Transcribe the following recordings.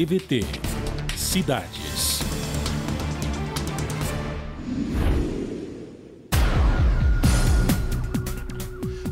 TVT Cidades.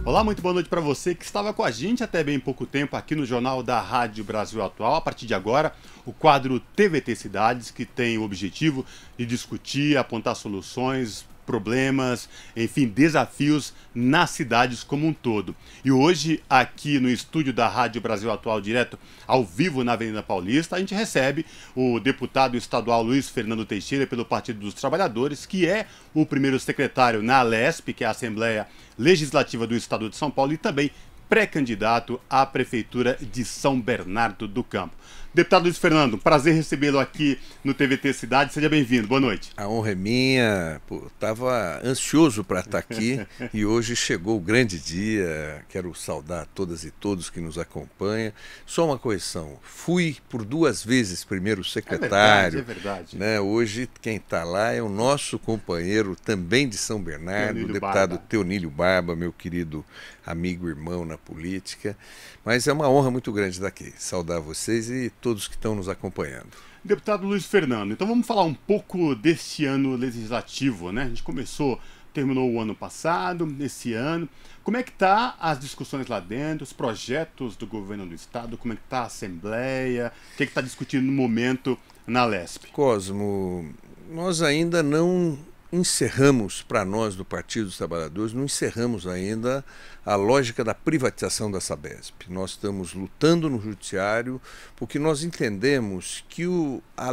Olá, muito boa noite para você que estava com a gente até bem pouco tempo aqui no Jornal da Rádio Brasil Atual. A partir de agora, o quadro TVT Cidades, que tem o objetivo de discutir, apontar soluções, problemas, enfim, desafios nas cidades como um todo. E hoje, aqui no estúdio da Rádio Brasil Atual, direto ao vivo na Avenida Paulista, a gente recebe o deputado estadual Luiz Fernando Teixeira, pelo Partido dos Trabalhadores, que é o primeiro secretário na Alesp, que é a Assembleia Legislativa do Estado de São Paulo, e também pré-candidato à Prefeitura de São Bernardo do Campo. Deputado Luiz Fernando, prazer recebê-lo aqui no TVT Cidade. Seja bem-vindo. Boa noite. A honra é minha. Estava ansioso para estar tá aqui e hoje chegou o grande dia. Quero saudar todas e todos que nos acompanham. Só uma correção. Fui por duas vezes primeiro secretário. É verdade, é verdade. Né? Hoje quem está lá é o nosso companheiro também de São Bernardo, Teonilho o deputado Barba. Teonílio Barba, meu querido amigo irmão na política. Mas é uma honra muito grande estar aqui. Saudar vocês e todos que estão nos acompanhando. Deputado Luiz Fernando, então vamos falar um pouco desse ano legislativo, né? A gente começou, terminou o ano passado, esse ano. Como é que tá as discussões lá dentro, os projetos do governo do estado, como é que tá a Assembleia, o que é está discutindo no momento na LESP? Cosmo, nós ainda não encerramos, para nós do Partido dos Trabalhadores, não encerramos ainda a lógica da privatização da Sabesp. Nós estamos lutando no Judiciário porque nós entendemos que o, a,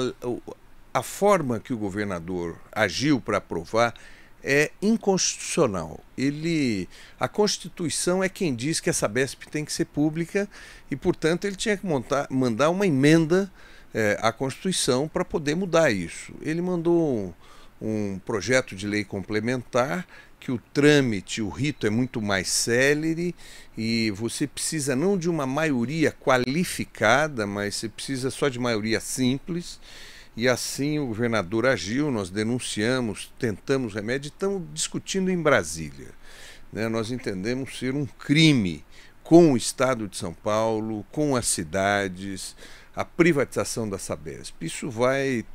a forma que o governador agiu para aprovar é inconstitucional. Ele, a Constituição é quem diz que a Sabesp tem que ser pública e, portanto, ele tinha que montar, mandar uma emenda é, à Constituição para poder mudar isso. Ele mandou um projeto de lei complementar que o trâmite, o rito é muito mais célere e você precisa não de uma maioria qualificada, mas você precisa só de maioria simples. E assim o governador agiu, nós denunciamos, tentamos remédio e estamos discutindo em Brasília. Né? Nós entendemos ser um crime com o Estado de São Paulo, com as cidades, a privatização da Sabesp. Isso vai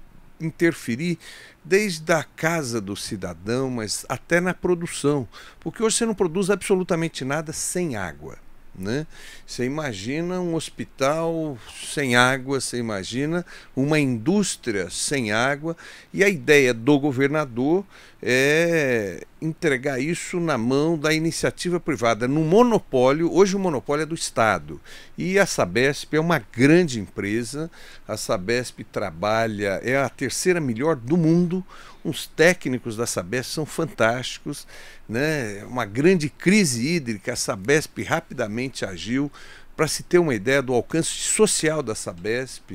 interferir desde a casa do cidadão, mas até na produção, porque hoje você não produz absolutamente nada sem água. Né? Você imagina um hospital sem água, você imagina uma indústria sem água, e a ideia do governador é entregar isso na mão da iniciativa privada, no monopólio. Hoje o monopólio é do Estado. E a Sabesp é uma grande empresa. A Sabesp trabalha, é a terceira melhor do mundo. Os técnicos da Sabesp são fantásticos, né? É uma grande crise hídrica, a Sabesp rapidamente agiu para se ter uma ideia do alcance social da Sabesp,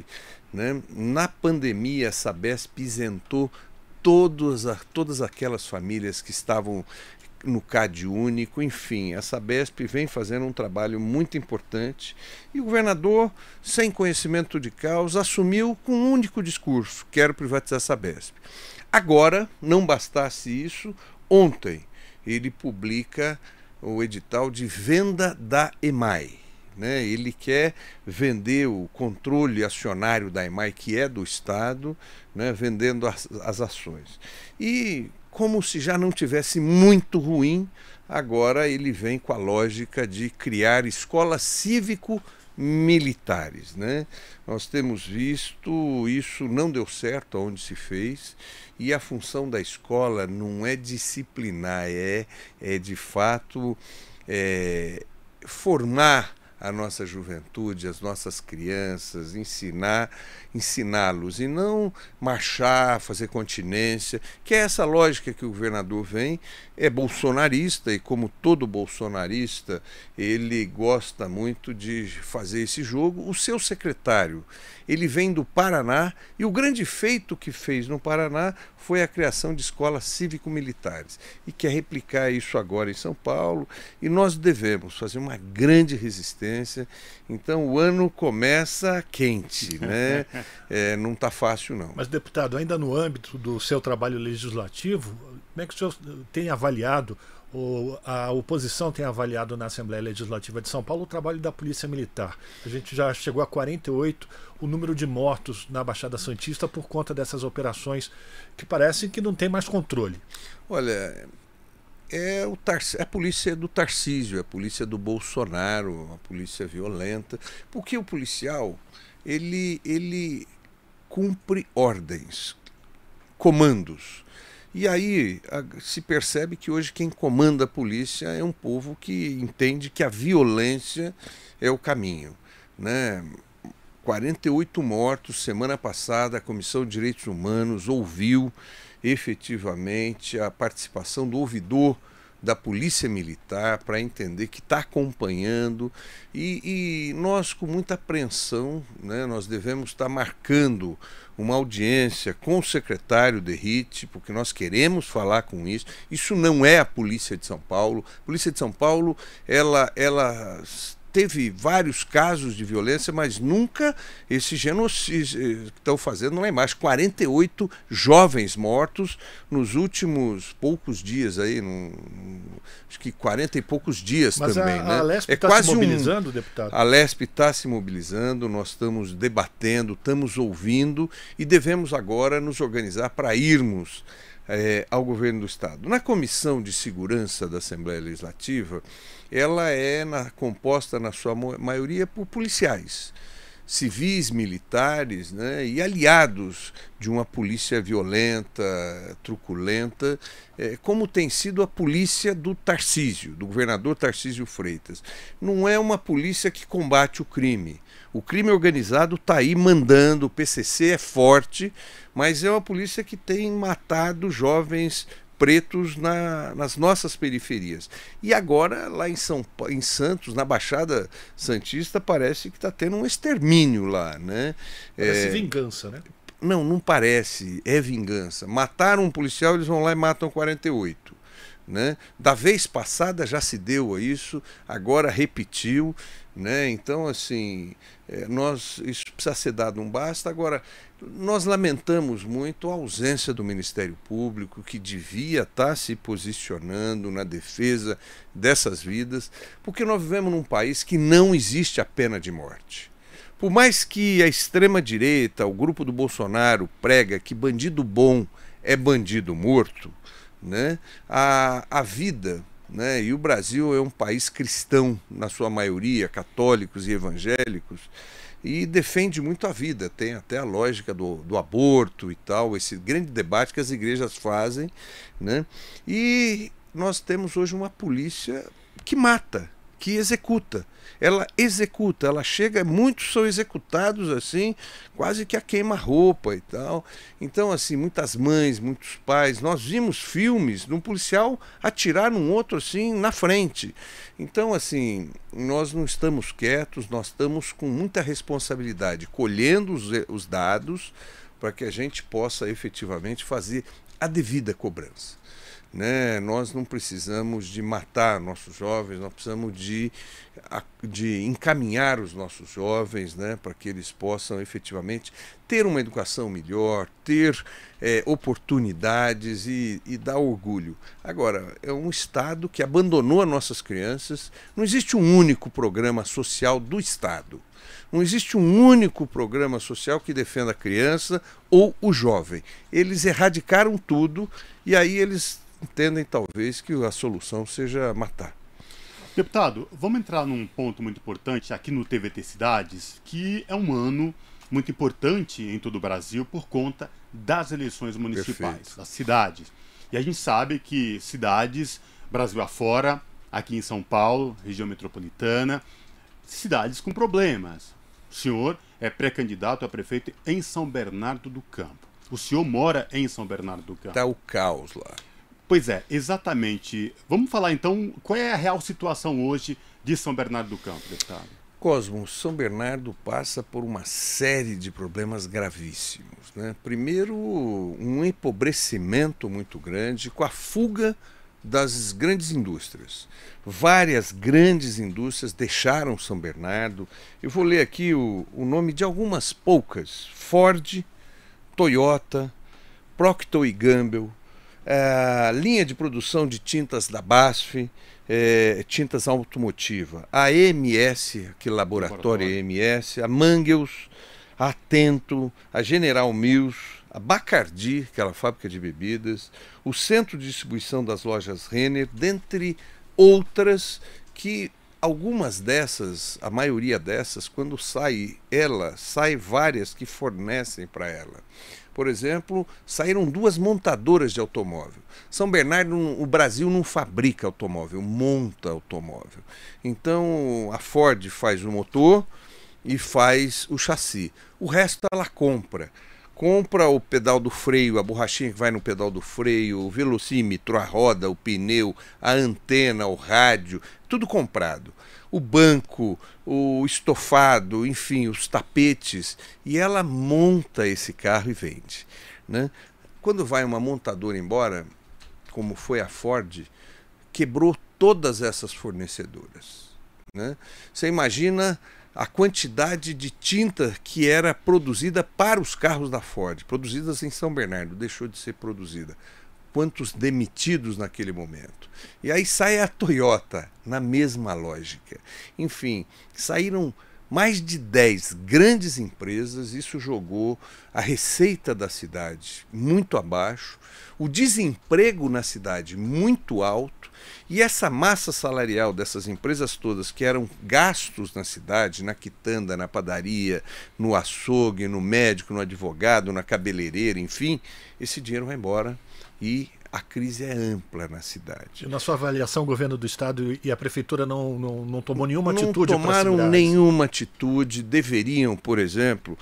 né? na pandemia a Sabesp isentou todos, todas aquelas famílias que estavam no CAD único, enfim, a Sabesp vem fazendo um trabalho muito importante e o governador, sem conhecimento de causa, assumiu com um único discurso: quero privatizar a Sabesp. Agora, não bastasse isso, ontem ele publica o edital de venda da EMAI. Né? Ele quer vender o controle acionário da EMAI, que é do Estado, né? vendendo as, as ações. E como se já não tivesse muito ruim, agora ele vem com a lógica de criar escolas cívico-militares. Né? Nós temos visto isso não deu certo onde se fez, e a função da escola não é disciplinar, é, é de fato é, formar a nossa juventude, as nossas crianças, ensinar, ensiná-los e não marchar, fazer continência, que é essa lógica que o governador vem, é bolsonarista e como todo bolsonarista, ele gosta muito de fazer esse jogo. O seu secretário, ele vem do Paraná e o grande feito que fez no Paraná foi a criação de escolas cívico-militares e quer replicar isso agora em São Paulo, e nós devemos fazer uma grande resistência então o ano começa quente, né? É, não está fácil, não. Mas, deputado, ainda no âmbito do seu trabalho legislativo, como é que o senhor tem avaliado, ou a oposição tem avaliado na Assembleia Legislativa de São Paulo o trabalho da Polícia Militar? A gente já chegou a 48 o número de mortos na Baixada Santista por conta dessas operações que parecem que não tem mais controle. Olha, é, o tar, é a polícia do Tarcísio, é a polícia do Bolsonaro, a polícia violenta, porque o policial ele, ele cumpre ordens, comandos. E aí a, se percebe que hoje quem comanda a polícia é um povo que entende que a violência é o caminho. Né? 48 mortos semana passada, a Comissão de Direitos Humanos ouviu efetivamente a participação do ouvidor da Polícia Militar para entender que está acompanhando e, e, nós com muita apreensão, né, nós devemos estar tá marcando uma audiência com o secretário de RIT, porque nós queremos falar com isso. Isso não é a Polícia de São Paulo. A Polícia de São Paulo, ela, ela teve vários casos de violência, mas nunca esse genocídio eh, que estão fazendo, não é mais. 48 jovens mortos nos últimos poucos dias aí, num, acho que 40 e poucos dias mas também. A, né? a Lesp é tá quase se mobilizando, um, deputado? A Lesp está se mobilizando, nós estamos debatendo, estamos ouvindo e devemos agora nos organizar para irmos é, ao governo do Estado. Na Comissão de Segurança da Assembleia Legislativa, ela é na, composta, na sua maioria, por policiais civis, militares né, e aliados de uma polícia violenta, truculenta, é, como tem sido a polícia do Tarcísio, do governador Tarcísio Freitas. Não é uma polícia que combate o crime. O crime organizado está aí mandando, o PCC é forte, mas é uma polícia que tem matado jovens pretos na, nas nossas periferias. E agora, lá em, São, em Santos, na Baixada Santista, parece que está tendo um extermínio lá. Né? Parece é... vingança, né? Não, não parece. É vingança. Mataram um policial, eles vão lá e matam 48. Né? Da vez passada já se deu a isso, agora repetiu. Né? Então, assim, é, nós, isso precisa ser dado um basta. Agora, nós lamentamos muito a ausência do Ministério Público, que devia estar tá se posicionando na defesa dessas vidas, porque nós vivemos num país que não existe a pena de morte. Por mais que a extrema-direita, o grupo do Bolsonaro, prega que bandido bom é bandido morto, né? a, a vida né? E o Brasil é um país cristão, na sua maioria, católicos e evangélicos, e defende muito a vida. Tem até a lógica do, do aborto e tal, esse grande debate que as igrejas fazem. Né? E nós temos hoje uma polícia que mata que executa. Ela executa, ela chega, muitos são executados assim, quase que a queima-roupa e tal. Então, assim, muitas mães, muitos pais, nós vimos filmes de um policial atirar num outro assim na frente. Então, assim, nós não estamos quietos, nós estamos com muita responsabilidade, colhendo os, eh, os dados para que a gente possa efetivamente fazer a devida cobrança. Né? Nós não precisamos de matar nossos jovens, nós precisamos de, de encaminhar os nossos jovens né? para que eles possam efetivamente ter uma educação melhor, ter é, oportunidades e, e dar orgulho. Agora, é um Estado que abandonou as nossas crianças, não existe um único programa social do Estado. Não existe um único programa social que defenda a criança ou o jovem. Eles erradicaram tudo e aí eles entendem talvez que a solução seja matar. Deputado, vamos entrar num ponto muito importante aqui no TVT Cidades, que é um ano muito importante em todo o Brasil por conta das eleições municipais, Perfeito. das cidades. E a gente sabe que cidades, Brasil afora, aqui em São Paulo, região metropolitana, cidades com problemas. O senhor é pré-candidato a prefeito em São Bernardo do Campo. O senhor mora em São Bernardo do Campo. Está o caos lá. Pois é, exatamente. Vamos falar então qual é a real situação hoje de São Bernardo do Campo, deputado. Cosmo, São Bernardo passa por uma série de problemas gravíssimos. Né? Primeiro, um empobrecimento muito grande com a fuga das grandes indústrias. Várias grandes indústrias deixaram São Bernardo. Eu vou ler aqui o, o nome de algumas poucas: Ford, Toyota, Procter Gamble, a é, linha de produção de tintas da BASF, é, tintas automotiva, a MS, que laboratório, EMS, MS, a Mangels, a Atento, a General Mills, a Bacardi, que a fábrica de bebidas, o centro de distribuição das lojas Renner, dentre outras que algumas dessas, a maioria dessas, quando sai ela, sai várias que fornecem para ela por exemplo, saíram duas montadoras de automóvel. São Bernardo, o Brasil não fabrica automóvel, monta automóvel. Então a Ford faz o motor e faz o chassi. O resto ela compra. Compra o pedal do freio, a borrachinha que vai no pedal do freio, o velocímetro, a roda, o pneu, a antena, o rádio, tudo comprado o banco, o estofado, enfim, os tapetes, e ela monta esse carro e vende. Né? Quando vai uma montadora embora, como foi a Ford, quebrou todas essas fornecedoras. Né? Você imagina a quantidade de tinta que era produzida para os carros da Ford, produzidas em São Bernardo, deixou de ser produzida quantos demitidos naquele momento. E aí sai a Toyota, na mesma lógica. Enfim, saíram mais de 10 grandes empresas, isso jogou a receita da cidade muito abaixo, o desemprego na cidade muito alto, e essa massa salarial dessas empresas todas que eram gastos na cidade, na quitanda, na padaria, no açougue, no médico, no advogado, na cabeleireira, enfim, esse dinheiro vai embora e a crise é ampla na cidade. Na sua avaliação, o governo do estado e a prefeitura não, não, não tomou nenhuma não atitude? Não tomaram nenhuma atitude. Deveriam, por exemplo,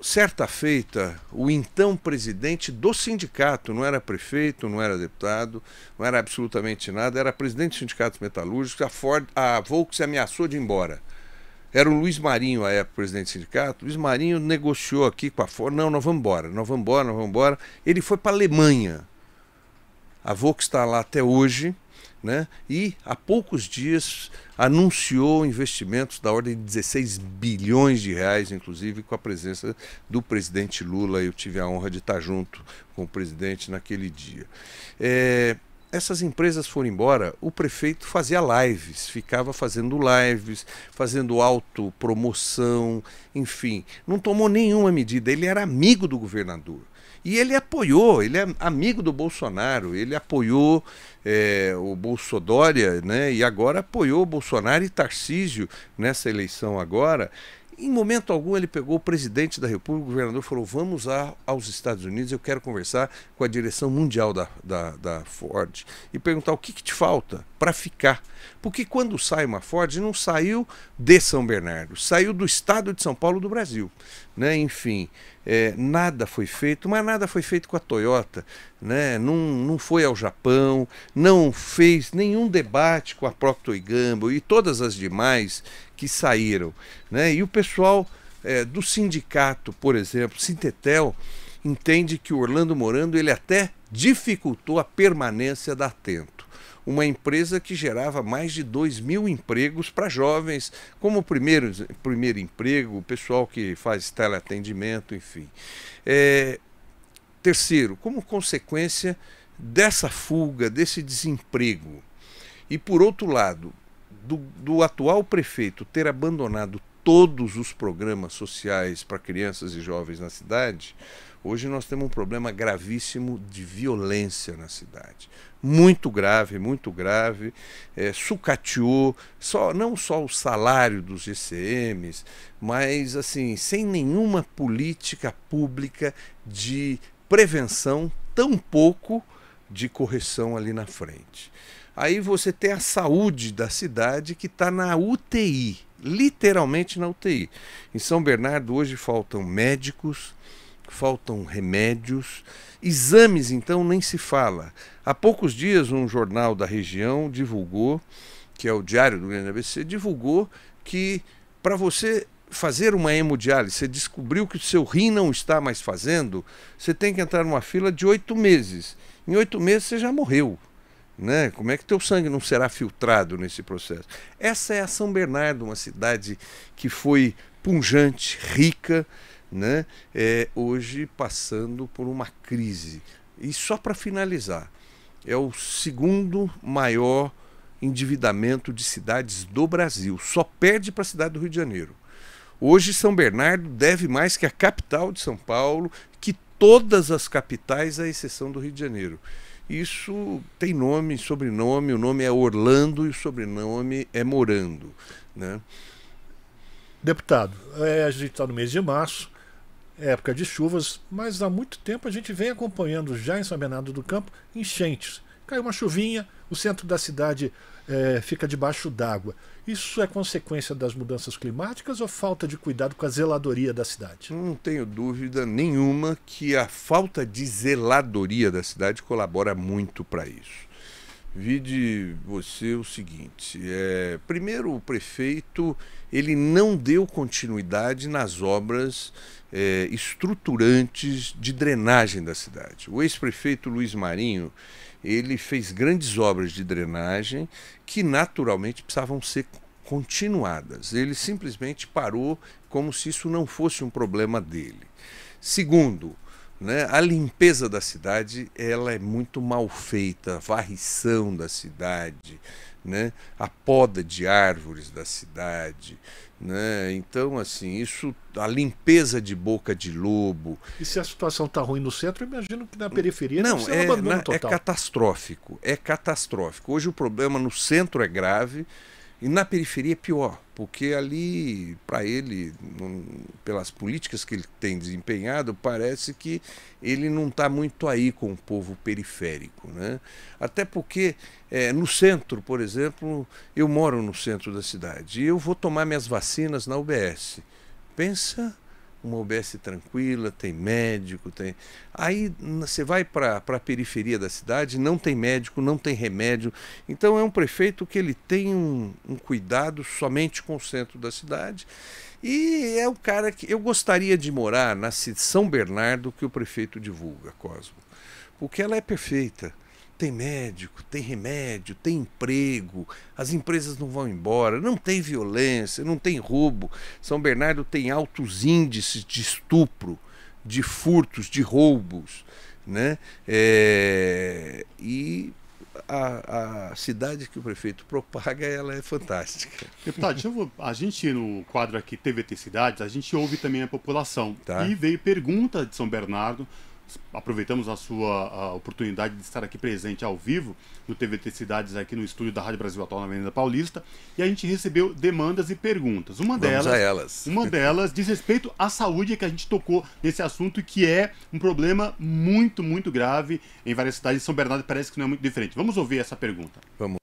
certa feita, o então presidente do sindicato, não era prefeito, não era deputado, não era absolutamente nada, era presidente do sindicato metalúrgico, a, Ford, a Volks ameaçou de ir embora. Era o Luiz Marinho, a época, presidente do sindicato. Luiz Marinho negociou aqui com a Ford, não, nós vamos embora, nós vamos embora, nós vamos embora. Ele foi para a Alemanha a Vox está lá até hoje, né? E há poucos dias anunciou investimentos da ordem de 16 bilhões de reais, inclusive com a presença do presidente Lula. Eu tive a honra de estar junto com o presidente naquele dia. É, essas empresas foram embora, o prefeito fazia lives, ficava fazendo lives, fazendo autopromoção, enfim, não tomou nenhuma medida. Ele era amigo do governador. E ele apoiou, ele é amigo do Bolsonaro, ele apoiou é, o Bolsodória, né? E agora apoiou Bolsonaro e Tarcísio nessa eleição agora. Em momento algum ele pegou o presidente da República, o governador, falou: vamos a, aos Estados Unidos, eu quero conversar com a direção mundial da, da, da Ford e perguntar o que, que te falta para ficar. Porque quando sai uma Ford, não saiu de São Bernardo, saiu do estado de São Paulo do Brasil. Né? Enfim, é, nada foi feito, mas nada foi feito com a Toyota. Né? Não, não foi ao Japão, não fez nenhum debate com a própria Toy e todas as demais que saíram. Né? E o pessoal é, do sindicato, por exemplo, Sintetel, entende que o Orlando Morando ele até dificultou a permanência da Atento uma empresa que gerava mais de 2 mil empregos para jovens, como primeiro, primeiro emprego, o pessoal que faz teleatendimento, enfim. É, terceiro, como consequência dessa fuga, desse desemprego, e por outro lado, do, do atual prefeito ter abandonado todos os programas sociais para crianças e jovens na cidade, Hoje nós temos um problema gravíssimo de violência na cidade. Muito grave, muito grave. É, sucateou só, não só o salário dos GCMs, mas assim, sem nenhuma política pública de prevenção, tampouco de correção ali na frente. Aí você tem a saúde da cidade que está na UTI, literalmente na UTI. Em São Bernardo hoje faltam médicos faltam remédios. Exames, então, nem se fala. Há poucos dias, um jornal da região divulgou, que é o Diário do Grande ABC, divulgou que para você fazer uma hemodiálise, você descobriu que o seu rim não está mais fazendo, você tem que entrar numa fila de oito meses. Em oito meses você já morreu. Né? Como é que teu sangue não será filtrado nesse processo? Essa é a São Bernardo, uma cidade que foi punjante, rica, né, é, hoje passando por uma crise. E só para finalizar, é o segundo maior endividamento de cidades do Brasil, só perde para a cidade do Rio de Janeiro. Hoje, São Bernardo deve mais que a capital de São Paulo, que todas as capitais, à exceção do Rio de Janeiro. Isso tem nome, sobrenome, o nome é Orlando e o sobrenome é Morando. Né? Deputado, é, a gente está no mês de março, época de chuvas, mas há muito tempo a gente vem acompanhando já em São Bernardo do Campo enchentes. Caiu uma chuvinha, o centro da cidade é, fica debaixo d'água. Isso é consequência das mudanças climáticas ou falta de cuidado com a zeladoria da cidade? Não tenho dúvida nenhuma que a falta de zeladoria da cidade colabora muito para isso. Vide você o seguinte, é, primeiro o prefeito ele não deu continuidade nas obras é, estruturantes de drenagem da cidade. O ex-prefeito Luiz Marinho ele fez grandes obras de drenagem que naturalmente precisavam ser continuadas. Ele simplesmente parou como se isso não fosse um problema dele. Segundo, né? A limpeza da cidade ela é muito mal feita, a varrição da cidade, né? a poda de árvores da cidade. Né? Então, assim, isso, a limpeza de boca de lobo. E se a situação está ruim no centro, imagino que na periferia não é, na, é catastrófico. É catastrófico. Hoje o problema no centro é grave e na periferia é pior, porque ali, para ele, pelas políticas que ele tem desempenhado, parece que ele não está muito aí com o povo periférico. Né? Até porque é, no centro, por exemplo, eu moro no centro da cidade e eu vou tomar minhas vacinas na UBS. Pensa uma UBS tranquila, tem médico, tem. Aí você vai para a periferia da cidade, não tem médico, não tem remédio. Então é um prefeito que ele tem um, um cuidado somente com o centro da cidade. E é o cara que eu gostaria de morar na São Bernardo que o prefeito divulga, Cosmo, porque ela é perfeita. Tem médico, tem remédio, tem emprego, as empresas não vão embora, não tem violência, não tem roubo. São Bernardo tem altos índices de estupro, de furtos, de roubos. Né? É... E a, a, cidade que o prefeito propaga ela é fantástica. Deputado, a gente no quadro aqui TVT Cidades, a gente ouve também a população. Tá. E veio pergunta de São Bernardo aproveitamos a sua a oportunidade de estar aqui presente ao vivo no TVT Cidades, aqui no estúdio da Rádio Brasil Atual na Avenida Paulista, e a gente recebeu demandas e perguntas. Uma Vamos delas, uma delas diz respeito à saúde que a gente tocou nesse assunto que é um problema muito, muito grave em várias cidades. São Bernardo parece que não é muito diferente. Vamos ouvir essa pergunta. Vamos.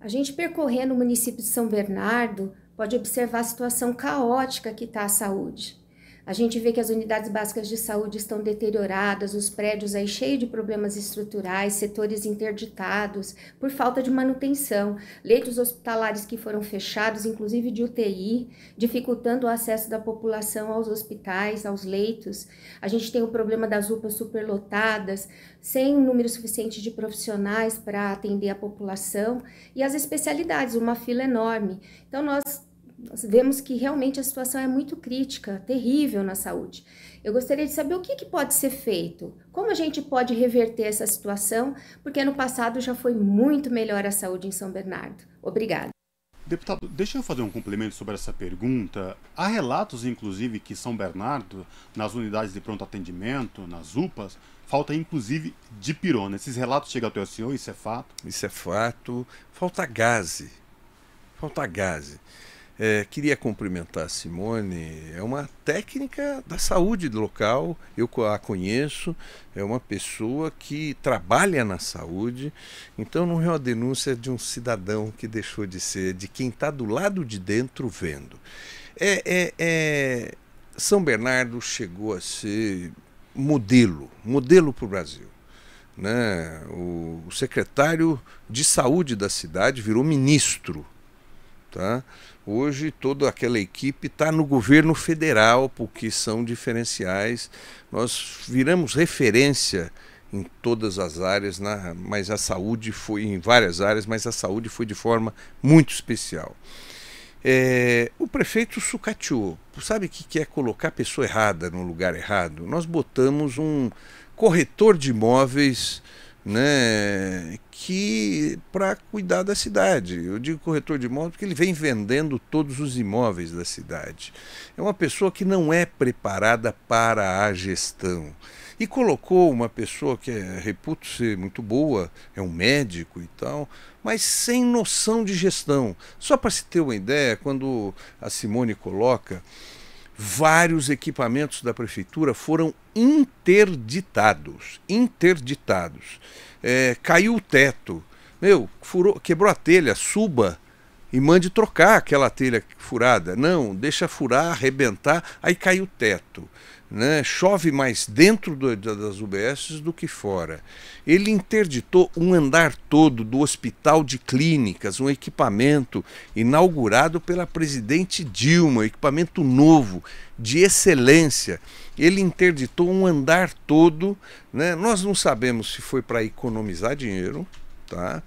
A gente percorrendo o município de São Bernardo pode observar a situação caótica que está a saúde. A gente vê que as unidades básicas de saúde estão deterioradas, os prédios aí cheios de problemas estruturais, setores interditados por falta de manutenção, leitos hospitalares que foram fechados, inclusive de UTI, dificultando o acesso da população aos hospitais, aos leitos. A gente tem o problema das UPAs superlotadas, sem número suficiente de profissionais para atender a população e as especialidades, uma fila enorme. Então nós nós vemos que realmente a situação é muito crítica, terrível na saúde. Eu gostaria de saber o que, que, pode ser feito, como a gente pode reverter essa situação, porque no passado já foi muito melhor a saúde em São Bernardo. Obrigada. Deputado, deixa eu fazer um complemento sobre essa pergunta. Há relatos, inclusive, que São Bernardo, nas unidades de pronto atendimento, nas UPAs, falta inclusive de pirona. Esses relatos chegam até o senhor, isso é fato? Isso é fato. Falta gase. Falta gase. É, queria cumprimentar a Simone. É uma técnica da saúde local, eu a conheço, é uma pessoa que trabalha na saúde, então não é uma denúncia de um cidadão que deixou de ser, de quem está do lado de dentro vendo. É, é, é, São Bernardo chegou a ser modelo, modelo para o Brasil. Né? O, o secretário de saúde da cidade virou ministro. Tá? Hoje toda aquela equipe está no governo federal, porque são diferenciais. Nós viramos referência em todas as áreas, na, mas a saúde foi em várias áreas, mas a saúde foi de forma muito especial. É, o prefeito sucateou. Sabe o que é colocar a pessoa errada no lugar errado? Nós botamos um corretor de imóveis né, que para cuidar da cidade. Eu digo corretor de imóveis porque ele vem vendendo todos os imóveis da cidade. É uma pessoa que não é preparada para a gestão. E colocou uma pessoa que é reputo ser muito boa, é um médico e tal, mas sem noção de gestão. Só para se ter uma ideia, quando a Simone coloca vários equipamentos da prefeitura foram interditados. Interditados. É, caiu o teto. Meu, furou, quebrou a telha, suba e mande trocar aquela telha furada. Não, deixa furar, arrebentar, aí caiu o teto. Né? Chove mais dentro do, das UBSs do que fora. Ele interditou um andar todo do hospital de clínicas, um equipamento inaugurado pela presidente Dilma, equipamento novo, de excelência. Ele interditou um andar todo. Né? Nós não sabemos se foi para economizar dinheiro, tá?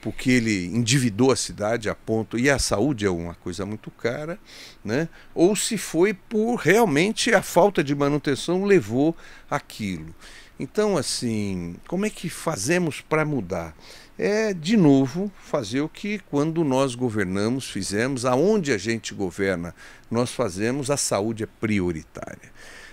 porque ele endividou a cidade a ponto e a saúde é uma coisa muito cara, né? Ou se foi por realmente a falta de manutenção levou aquilo. Então, assim, como é que fazemos para mudar? É, de novo, fazer o que quando nós governamos fizemos, aonde a gente governa, nós fazemos, a saúde é prioritária.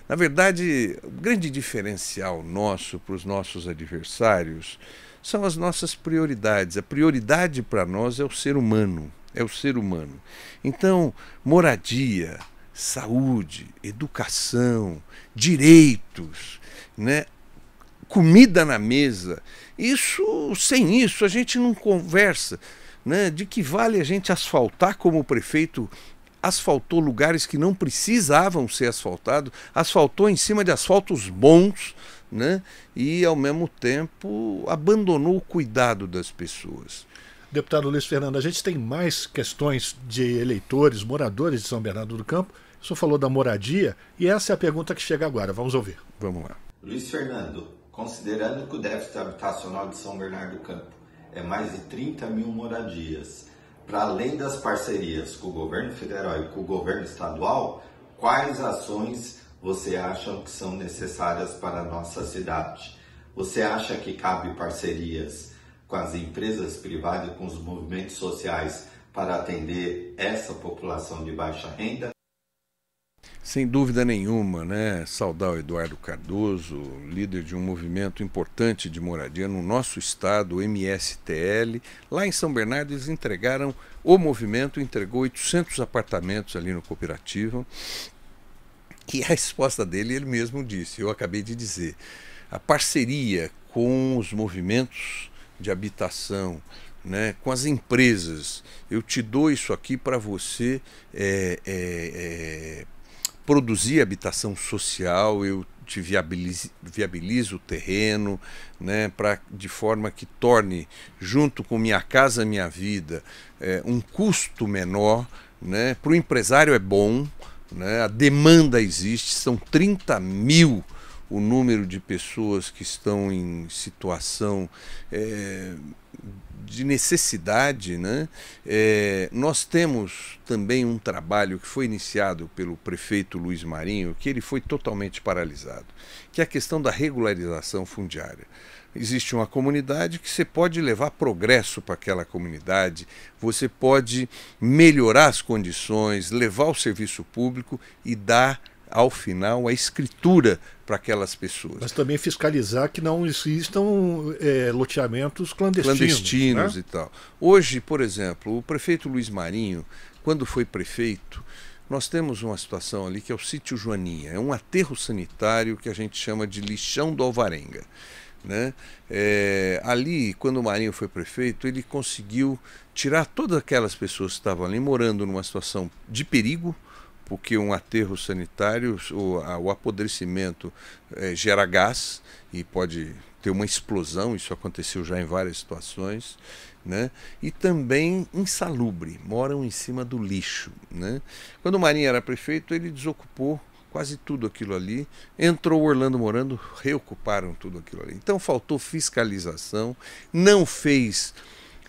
Na verdade, o grande diferencial nosso para os nossos adversários são as nossas prioridades. A prioridade para nós é o ser humano, é o ser humano. Então, moradia, saúde, educação, direitos, né? comida na mesa. Isso, sem isso, a gente não conversa. Né? De que vale a gente asfaltar como o prefeito asfaltou lugares que não precisavam ser asfaltados, asfaltou em cima de asfaltos bons, né? e, ao mesmo tempo, abandonou o cuidado das pessoas. Deputado Luiz Fernando, a gente tem mais questões de eleitores, moradores de São Bernardo do Campo. O senhor falou da moradia e essa é a pergunta que chega agora. Vamos ouvir. Vamos lá. Luiz Fernando, considerando que o déficit habitacional de São Bernardo do Campo é mais de 30 mil moradias, para além das parcerias com o governo federal e com o governo estadual, quais ações você acha que são necessárias para a nossa cidade? Você acha que cabe parcerias com as empresas privadas e com os movimentos sociais para atender essa população de baixa renda? Sem dúvida nenhuma, né? Saudar o Eduardo Cardoso, líder de um movimento importante de moradia no nosso estado, o MSTL. Lá em São Bernardo, eles entregaram o movimento, entregou 800 apartamentos ali no Cooperativa que a resposta dele, ele mesmo disse, eu acabei de dizer, a parceria com os movimentos de habitação, né, com as empresas, eu te dou isso aqui para você é, é, é, produzir habitação social, eu te viabilizo, viabilizo o terreno, né, pra, de forma que torne, junto com Minha Casa Minha Vida, é, um custo menor. Né, para o empresário é bom, né? A demanda existe, são 30 mil o número de pessoas que estão em situação é, de necessidade, né? É, nós temos também um trabalho que foi iniciado pelo prefeito Luiz Marinho, que ele foi totalmente paralisado, que é a questão da regularização fundiária. Existe uma comunidade que você pode levar progresso para aquela comunidade, você pode melhorar as condições, levar o serviço público e dar ao final a escritura para aquelas pessoas. Mas também fiscalizar que não existam é, loteamentos clandestinos. Clandestinos né? e tal. Hoje, por exemplo, o prefeito Luiz Marinho, quando foi prefeito, nós temos uma situação ali que é o sítio Joaninha. É um aterro sanitário que a gente chama de lixão do Alvarenga. Né? É, ali, quando o Marinho foi prefeito, ele conseguiu tirar todas aquelas pessoas que estavam ali morando numa situação de perigo, porque um aterro sanitário, o, o apodrecimento é, gera gás e pode ter uma explosão, isso aconteceu já em várias situações, né? e também insalubre, moram em cima do lixo. Né? Quando o Marinho era prefeito, ele desocupou quase tudo aquilo ali. Entrou Orlando Morando, reocuparam tudo aquilo ali. Então faltou fiscalização, não fez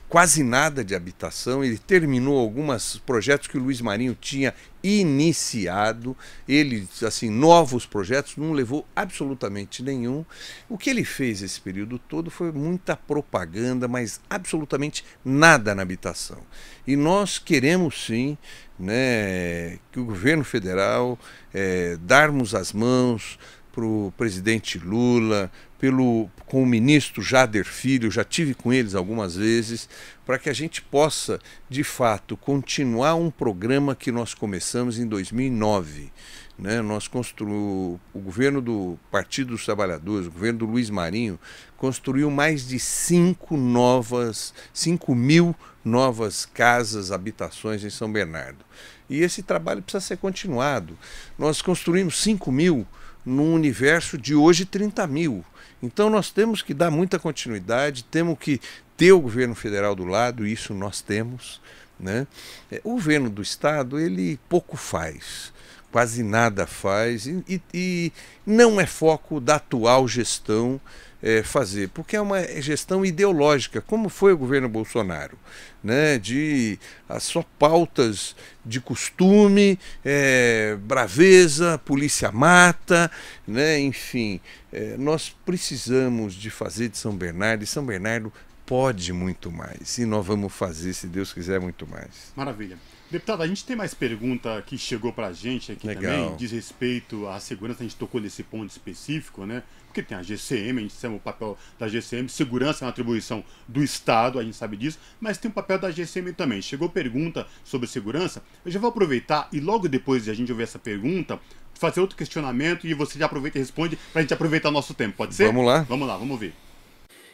quase nada de habitação, ele terminou alguns projetos que o Luiz Marinho tinha iniciado, ele, assim, novos projetos, não levou absolutamente nenhum. O que ele fez esse período todo foi muita propaganda, mas absolutamente nada na habitação. E nós queremos sim né, que o governo federal é, darmos as mãos, para o presidente Lula, pelo, com o ministro Jader Filho, já tive com eles algumas vezes, para que a gente possa, de fato, continuar um programa que nós começamos em 2009. Né? Nós constru... O governo do Partido dos Trabalhadores, o governo do Luiz Marinho, construiu mais de 5 novas, 5 mil novas casas, habitações em São Bernardo. E esse trabalho precisa ser continuado. Nós construímos 5 mil num universo de hoje 30 mil. Então nós temos que dar muita continuidade, temos que ter o governo federal do lado, isso nós temos. Né? É, o governo do estado ele pouco faz quase nada faz e, e, e não é foco da atual gestão é, fazer, porque é uma gestão ideológica, como foi o governo Bolsonaro, né? de ah, só pautas de costume, é, braveza, polícia mata, né? enfim. É, nós precisamos de fazer de São Bernardo, e São Bernardo pode muito mais, e nós vamos fazer, se Deus quiser, muito mais. Maravilha. Deputado, a gente tem mais pergunta que chegou para a gente aqui Legal. também, diz respeito à segurança, a gente tocou nesse ponto específico, né? Porque tem a GCM, a gente sabe o papel da GCM, segurança é uma atribuição do Estado, a gente sabe disso, mas tem o papel da GCM também. Chegou pergunta sobre segurança, eu já vou aproveitar e logo depois de a gente ouvir essa pergunta, fazer outro questionamento e você já aproveita e responde para a gente aproveitar o nosso tempo, pode ser? Vamos lá. Vamos lá, vamos ver.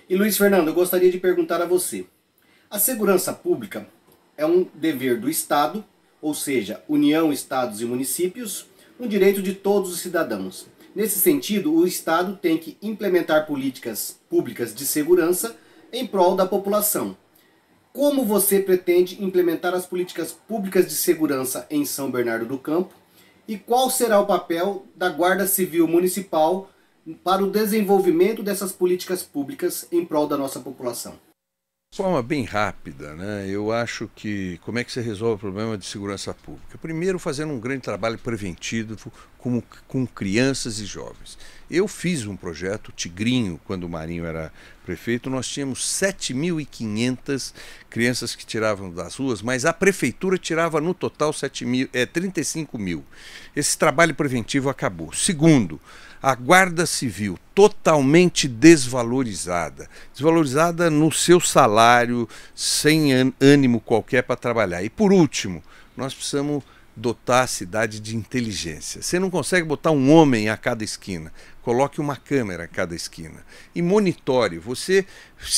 E Luiz Fernando, eu gostaria de perguntar a você. A segurança pública é um dever do Estado, ou seja, União, Estados e Municípios, um direito de todos os cidadãos. Nesse sentido, o Estado tem que implementar políticas públicas de segurança em prol da população. Como você pretende implementar as políticas públicas de segurança em São Bernardo do Campo? E qual será o papel da Guarda Civil Municipal para o desenvolvimento dessas políticas públicas em prol da nossa população? De forma bem rápida, né? eu acho que como é que você resolve o problema de segurança pública? Primeiro, fazendo um grande trabalho preventivo com, com crianças e jovens. Eu fiz um projeto, Tigrinho, quando o Marinho era prefeito, nós tínhamos 7.500 crianças que tiravam das ruas, mas a prefeitura tirava no total 7 mil, é, 35 mil. Esse trabalho preventivo acabou. Segundo, a Guarda Civil totalmente desvalorizada desvalorizada no seu salário, sem ânimo qualquer para trabalhar. E por último, nós precisamos dotar a cidade de inteligência. Você não consegue botar um homem a cada esquina. Coloque uma câmera a cada esquina e monitore. Você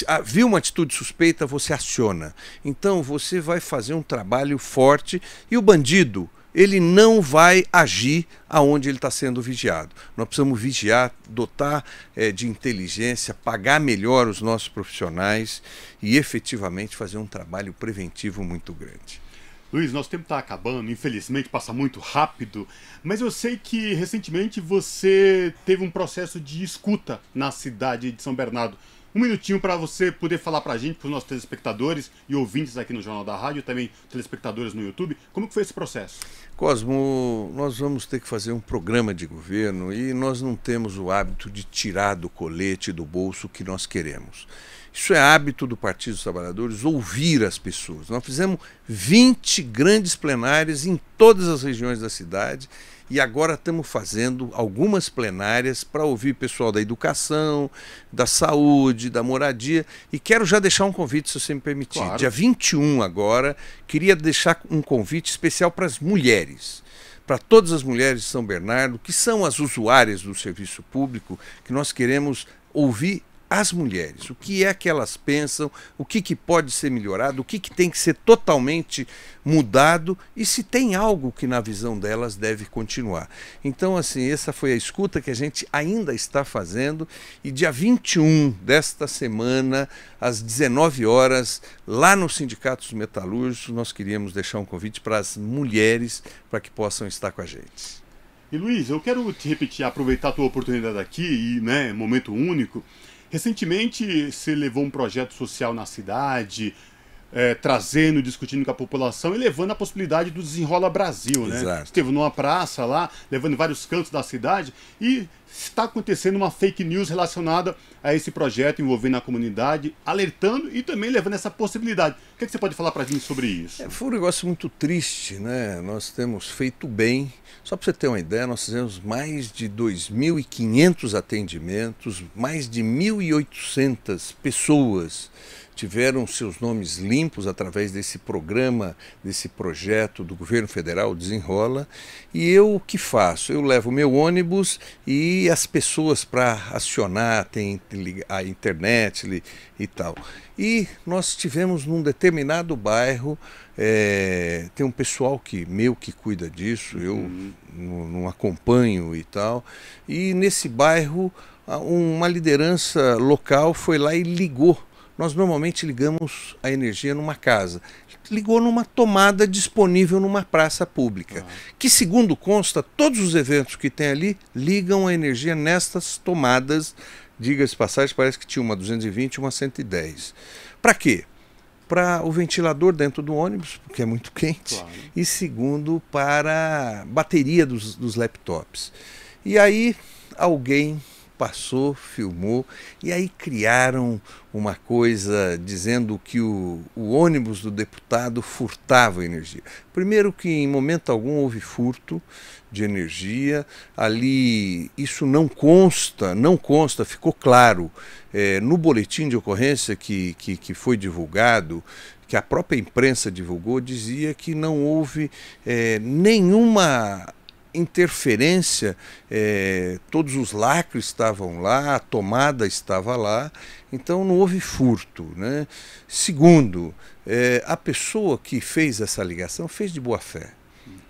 ah, viu uma atitude suspeita, você aciona. Então você vai fazer um trabalho forte e o bandido ele não vai agir aonde ele está sendo vigiado. Nós precisamos vigiar, dotar é, de inteligência, pagar melhor os nossos profissionais e efetivamente fazer um trabalho preventivo muito grande. Luiz, nosso tempo está acabando, infelizmente passa muito rápido, mas eu sei que recentemente você teve um processo de escuta na cidade de São Bernardo. Um minutinho para você poder falar para a gente, para os nossos telespectadores e ouvintes aqui no Jornal da Rádio, também telespectadores no YouTube, como foi esse processo? Cosmo, nós vamos ter que fazer um programa de governo e nós não temos o hábito de tirar do colete, do bolso o que nós queremos. Isso é hábito do Partido dos Trabalhadores, ouvir as pessoas. Nós fizemos 20 grandes plenárias em todas as regiões da cidade e agora estamos fazendo algumas plenárias para ouvir pessoal da educação, da saúde, da moradia. E quero já deixar um convite, se você me permitir. Claro. Dia 21 agora, queria deixar um convite especial para as mulheres para todas as mulheres de São Bernardo, que são as usuárias do serviço público, que nós queremos ouvir as mulheres. O que é que elas pensam, o que, que pode ser melhorado, o que, que tem que ser totalmente mudado e se tem algo que, na visão delas, deve continuar. Então, assim, essa foi a escuta que a gente ainda está fazendo e dia 21 desta semana, às 19 horas, lá no Sindicato dos Metalúrgicos, nós queríamos deixar um convite para as mulheres para que possam estar com a gente. E Luiz, eu quero te repetir, aproveitar a tua oportunidade aqui e, né, momento único. Recentemente você levou um projeto social na cidade, é, trazendo, discutindo com a população e levando a possibilidade do Desenrola Brasil, né? Exato. Esteve numa praça lá, levando vários cantos da cidade e está acontecendo uma fake news relacionada a esse projeto envolvendo a comunidade, alertando e também levando essa possibilidade. O que, é que você pode falar para a gente sobre isso? É, foi um negócio muito triste, né? Nós temos feito bem. Só para você ter uma ideia, nós fizemos mais de 2.500 atendimentos, mais de 1.800 pessoas tiveram seus nomes limpos através desse programa, desse projeto do governo federal Desenrola. E eu o que faço? Eu levo meu ônibus e as pessoas para acionar, tem a internet e tal. E nós tivemos num determinado bairro, é, tem um pessoal que meu que cuida disso, eu uhum. não acompanho e tal. E nesse bairro, uma liderança local foi lá e ligou nós normalmente ligamos a energia numa casa ligou numa tomada disponível numa praça pública, uhum. que segundo consta, todos os eventos que tem ali ligam a energia nestas tomadas, diga-se passagem, parece que tinha uma 220 e uma 110. Para quê? Para o ventilador dentro do ônibus, porque é muito quente, claro. e segundo, para a bateria dos, dos laptops. E aí alguém passou, filmou e aí criaram uma coisa dizendo que o, o, ônibus do deputado furtava energia. Primeiro que em momento algum houve furto de energia, ali isso não consta, não consta, ficou claro é, no boletim de ocorrência que, que, que foi divulgado que a própria imprensa divulgou, dizia que não houve é, nenhuma interferência, é, todos os lacres estavam lá, a tomada estava lá, então não houve furto. Né? Segundo, é, a pessoa que fez essa ligação fez de boa fé.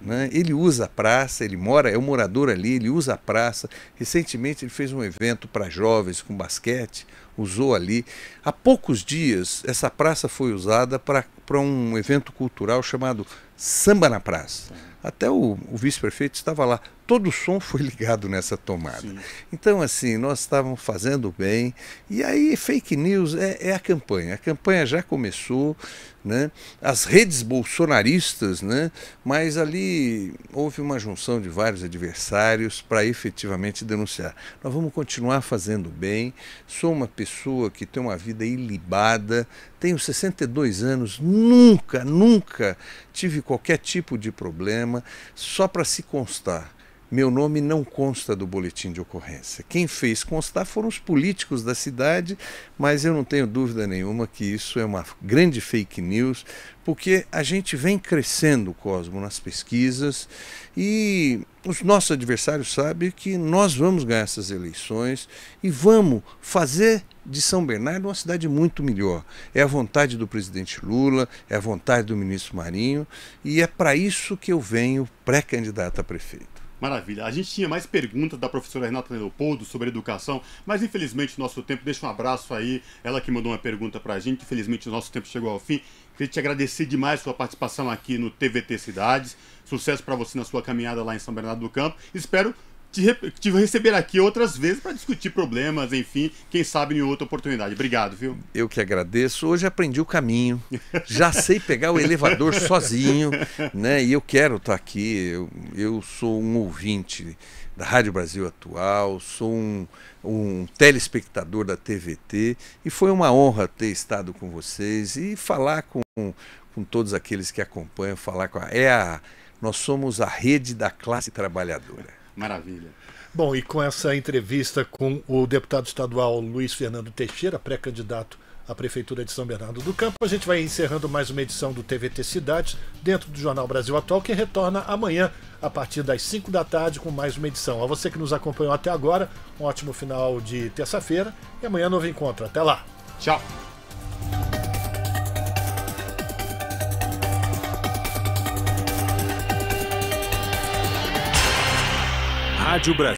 Né? Ele usa a praça, ele mora, é um morador ali, ele usa a praça. Recentemente ele fez um evento para jovens com basquete, usou ali. Há poucos dias essa praça foi usada para para um evento cultural chamado Samba na Praça. Até o, o vice-prefeito estava lá. Todo o som foi ligado nessa tomada. Sim. Então, assim, nós estávamos fazendo bem. E aí, fake news é, é, a campanha. A campanha já começou, né? as redes bolsonaristas, né? mas ali houve uma junção de vários adversários para efetivamente denunciar. Nós vamos continuar fazendo bem. Sou uma pessoa que tem uma vida ilibada, tenho 62 anos, nunca, nunca tive qualquer tipo de problema. Só para se constar, meu nome não consta do boletim de ocorrência. Quem fez constar foram os políticos da cidade, mas eu não tenho dúvida nenhuma que isso é uma grande fake news, porque a gente vem crescendo, o Cosmo, nas pesquisas e os nossos adversários sabem que nós vamos ganhar essas eleições e vamos fazer de São Bernardo uma cidade muito melhor. É a vontade do presidente Lula, é a vontade do ministro Marinho e é para isso que eu venho pré-candidato a prefeito. Maravilha. A gente tinha mais perguntas da professora Renata Leopoldo sobre educação, mas infelizmente o nosso tempo, deixa um abraço aí, ela que mandou uma pergunta pra gente, infelizmente o nosso tempo chegou ao fim. Queria te agradecer demais sua participação aqui no TVT Cidades. Sucesso para você na sua caminhada lá em São Bernardo do Campo. Espero te, re te receber aqui outras vezes para discutir problemas, enfim, quem sabe em outra oportunidade. Obrigado, viu? Eu que agradeço. Hoje aprendi o caminho, já sei pegar o elevador sozinho, né? E eu quero estar tá aqui. Eu, eu sou um ouvinte da Rádio Brasil Atual, sou um, um telespectador da TVT e foi uma honra ter estado com vocês e falar com, com todos aqueles que acompanham, falar com a, é a nós somos a rede da classe trabalhadora. Maravilha. Bom, e com essa entrevista com o deputado estadual Luiz Fernando Teixeira, pré-candidato à Prefeitura de São Bernardo do Campo, a gente vai encerrando mais uma edição do TVT Cidades, dentro do Jornal Brasil Atual, que retorna amanhã, a partir das 5 da tarde, com mais uma edição. A você que nos acompanhou até agora, um ótimo final de terça-feira e amanhã novo encontro. Até lá. Tchau. Rádio Brasil.